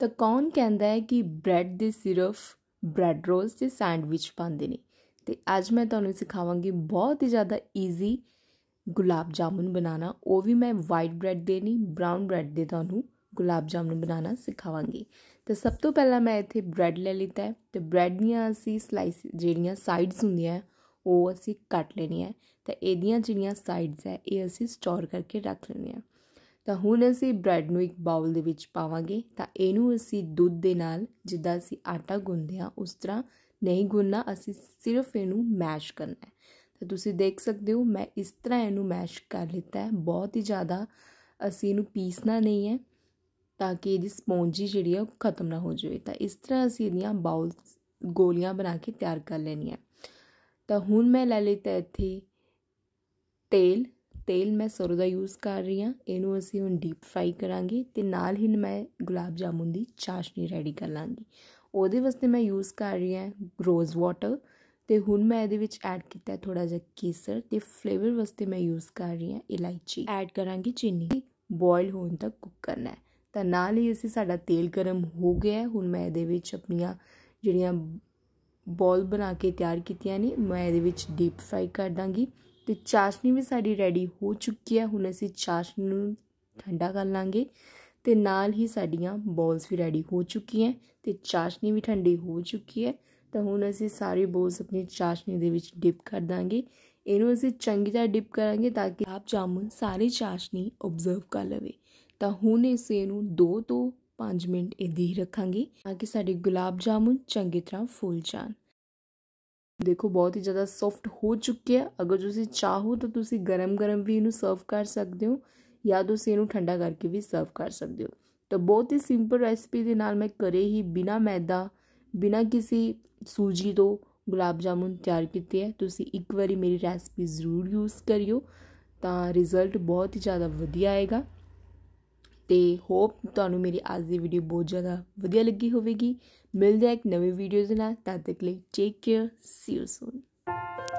ਤਾਂ ਕੌਣ ਕਹਿੰਦਾ ਹੈ ਕਿ ਬ੍ਰੈਡ ਦੇ ਸਿਰਫ ਬ੍ਰੈਡ ਰੋਲਸ ਤੇ ਸੈਂਡਵਿਚ ਪਾਉਂਦੇ ਨੇ ਤੇ ਅੱਜ ਮੈਂ ਤੁਹਾਨੂੰ ਸਿਖਾਵਾਂਗੀ ਬਹੁਤ ਹੀ ਜ਼ਿਆਦਾ ਈਜ਼ੀ ਗੁਲਾਬ ਜਾਮੁਨ ਬਣਾਉਣਾ ਉਹ ਵੀ ਮੈਂ ਵਾਈਟ ਬ੍ਰੈਡ ਦੇ ਨਹੀਂ ਬ੍ਰਾਊਨ ਬ੍ਰੈਡ ਦੇ ਤੁਹਾਨੂੰ ਗੁਲਾਬ ਜਾਮੁਨ ਬਣਾਉਣਾ ਸਿਖਾਵਾਂਗੀ ਤਾਂ ਸਭ ਤੋਂ ਪਹਿਲਾਂ ਮੈਂ ਇੱਥੇ ਬ੍ਰੈਡ ਲੈ ਲਿੱਤਾ ਹੈ ਤੇ ਬ੍ਰੈਡ ਦੀਆਂ ਅਸੀਂ ਸਲਾਈਸ ਜਿਹੜੀਆਂ ਸਾਈਡਸ ਹੁੰਦੀਆਂ ਉਹ ਅਸੀਂ ਕੱਟ ਲੈਣੀਆਂ ਤਾਂ ਇਹਦੀਆਂ ਜਿਹੜੀਆਂ ਸਾਈਡਸ ਹੈ ਇਹ ਅਸੀਂ ਸਟੋਰ ਕਰਕੇ ਰੱਖ ਲੈਣੀਆਂ ਤਾਂ ਹੁਣ ਅਸੀਂ ਬ੍ਰੈਡ ਨੂੰ ਇੱਕ ਬਾਉਲ ਦੇ ਵਿੱਚ ਪਾਵਾਂਗੇ ਤਾਂ ਇਹਨੂੰ ਅਸੀਂ ਦੁੱਧ ਦੇ ਨਾਲ ਜਿੱਦਾਂ ਅਸੀਂ ਆਟਾ ਗੁੰਨਦੇ ਆ ਉਸ ਤਰ੍ਹਾਂ ਨਹੀਂ ਗੁੰਨਣਾ ਅਸੀਂ ਸਿਰਫ ਇਹਨੂੰ ਮੈਸ਼ ਕਰਨਾ ਹੈ ਤਾਂ ਤੁਸੀਂ ਦੇਖ ਸਕਦੇ ਹੋ ਮੈਂ ਇਸ ਤਰ੍ਹਾਂ ਇਹਨੂੰ ਮੈਸ਼ ਕਰ ਲਿੱਤਾ ਹੈ ਬਹੁਤ ਹੀ ਜ਼ਿਆਦਾ ਅਸੀਂ ਇਹਨੂੰ ਪੀਸਣਾ ਨਹੀਂ ਹੈ ਤਾਂ ਕਿ ਇਹਦੀ ਸਪੌਂਜੀ ਜਿਹੜੀ ਆ ਖਤਮ ਨਾ ਹੋ ਜਾਵੇ ਤਾਂ ਇਸ ਤਰ੍ਹਾਂ ਅਸੀਂ ਇਹਦੀਆਂ ਬਾਉਲ ਗੋਲੀਆਂ ਬਣਾ ਕੇ ਤਿਆਰ ਕਰ ਲੈਣੀਆਂ ਤਾਂ ਹੁਣ ਮੈਂ ਲੈ ਲਿੱਤਾ ਇੱਥੇ ਤੇਲ ਤੇਲ ਮੈਂ ਸਰੋਂ ਦਾ ਯੂਜ਼ ਕਰ ਰਹੀ ਹਾਂ ਇਹਨੂੰ ਅਸੀਂ ਹੁਣ ਡੀਪ ਫਰਾਈ ਕਰਾਂਗੇ ਤੇ ਨਾਲ ਹੀ ਮੈਂ ਗੁਲਾਬ ਜਾਮੁਨ ਦੀ ਚਾਸ਼ਨੀ ਰੈਡੀ ਕਰ ਲਾਂਗੀ ਉਹਦੇ ਵਾਸਤੇ ਮੈਂ ਯੂਜ਼ ਕਰ ਰਹੀ ਹਾਂ ਰੋਜ਼ ਵਾਟਰ ਤੇ ਹੁਣ ਮੈਂ ਇਹਦੇ ਵਿੱਚ ਐਡ ਕੀਤਾ ਥੋੜਾ ਜਿਹਾ ਕੇਸਰ ਤੇ ਫਲੇਵਰ ਵਾਸਤੇ ਮੈਂ ਯੂਜ਼ ਕਰ ਰਹੀ ਹਾਂ ਇਲਾਇਚੀ ਐਡ ਕਰਾਂਗੀ ਚੀਨੀ ਬੋਇਲ ਹੋਣ ਤੱਕ ਕੁੱਕ ਕਰਨਾ ਹੈ ਤਾਂ ਨਾਲ ਹੀ ਅਸੀਂ ਸਾਡਾ ਤੇਲ ਗਰਮ ਹੋ ਗਿਆ ਹੁਣ ਮੈਂ ਇਹਦੇ ਵਿੱਚ ਆਪਣੀਆਂ ਜਿਹੜੀਆਂ ਬੋਲ ਬਣਾ ਕੇ ਤਿਆਰ ਕੀਤੀਆਂ ਨੇ ਮੈਂ ਇਹਦੇ ਵਿੱਚ ਡੀਪ ਫਰਾਈ ਕਰ ਦਾਂਗੀ ਤੇ ਚਾਸ਼ਨੀ ਵੀ ਸਾਡੀ ਰੈਡੀ ਹੋ ਚੁੱਕੀ ਹੈ ਹੁਣ ਅਸੀਂ ਚਾਸ਼ਨੀ ਨੂੰ ਠੰਡਾ ਕਰ ਲਾਂਗੇ ਤੇ ਨਾਲ ਹੀ ਸਾਡੀਆਂ ਬੋਲਸ ਵੀ ਰੈਡੀ ਹੋ ਚੁੱਕੀਆਂ ਤੇ ਚਾਸ਼ਨੀ ਵੀ ਠੰਡੀ ਹੋ ਚੁੱਕੀ ਹੈ ਤਾਂ ਹੁਣ ਅਸੀਂ ਸਾਰੇ ਬੋਲਸ ਆਪਣੀ ਚਾਸ਼ਨੀ ਦੇ ਵਿੱਚ ਡਿਪ ਕਰ ਦਾਂਗੇ ਇਹਨੂੰ ਅਸੀਂ ਚੰਗੀ ਤਰ੍ਹਾਂ ਡਿਪ ਕਰਾਂਗੇ ਤਾਂ ਕਿ ਆਪ ਜਾਮੁਨ ਸਾਰੀ ਚਾਸ਼ਨੀ ਆਬਜ਼ਰਵ ਕਰ ਲਵੇ ਤਾਂ ਹੁਣ ਇਸ ਨੂੰ 2 ਤੋਂ 5 ਮਿੰਟ ਇਦਾਂ ਹੀ ਰੱਖਾਂਗੇ ਤਾਂ ਕਿ ਸਾਡੇ ਗੁਲਾਬ ਜਾਮੁਨ ਚੰਗੀ ਤਰ੍ਹਾਂ ਫੁੱਲ ਜਾਣ ਦੇਖੋ ਬਹੁਤ ਹੀ ਜ਼ਿਆਦਾ ਸੌਫਟ ਹੋ ਚੁੱਕੀ ਹੈ ਅਗਰ ਤੁਸੀਂ ਚਾਹੋ ਤਾਂ ਤੁਸੀਂ ਗਰਮ-ਗਰਮ ਵੀ ਇਹਨੂੰ ਸਰਵ ਕਰ ਸਕਦੇ ਹੋ ਜਾਂ ਤੁਸੀਂ ਇਹਨੂੰ ਠੰਡਾ ਕਰਕੇ ਵੀ ਸਰਵ ਕਰ ਸਕਦੇ ਹੋ ਤਾਂ ਬਹੁਤ ਹੀ ਸਿੰਪਲ ਰੈਸਪੀ ਦੇ ਨਾਲ ਮੈਂ ਕਰੇ ਹੀ ਬਿਨਾ ਮੈਦਾ ਬਿਨਾ ਕਿਸੇ ਸੂਜੀ ਤੋਂ ਗੁਲਾਬ ਜਾਮੁਨ ਤਿਆਰ ਕੀਤੇ ਹੈ ਤੁਸੀਂ ਇੱਕ ਵਾਰੀ ਮੇਰੀ ਰੈਸਪੀ ਜ਼ਰੂਰ ਯੂਜ਼ ਕਰਿਓ ਤਾਂ ਰਿਜ਼ਲਟ ਬਹੁਤ ਹੀ ਜ਼ਿਆਦਾ ਵਧੀਆ ਆਏਗਾ ਤੇ ਹੋਪ ਤੁਹਾਨੂੰ ਮੇਰੀ ਅੱਜ ਦੀ ਵੀਡੀਓ ਬਹੁਤ ਜ਼ਿਆਦਾ ਵਧੀਆ ਲੱਗੀ ਹੋਵੇਗੀ ਮਿਲਦੇ ਆ ਇੱਕ ਨਵੀਂ ਵੀਡੀਓਜ਼ ਨਾਲ ਤਦ ਤੱਕ ਲਈ ਟੇਕ ਕੇਅਰ ਸੀ ਯੂ ਸੂਨ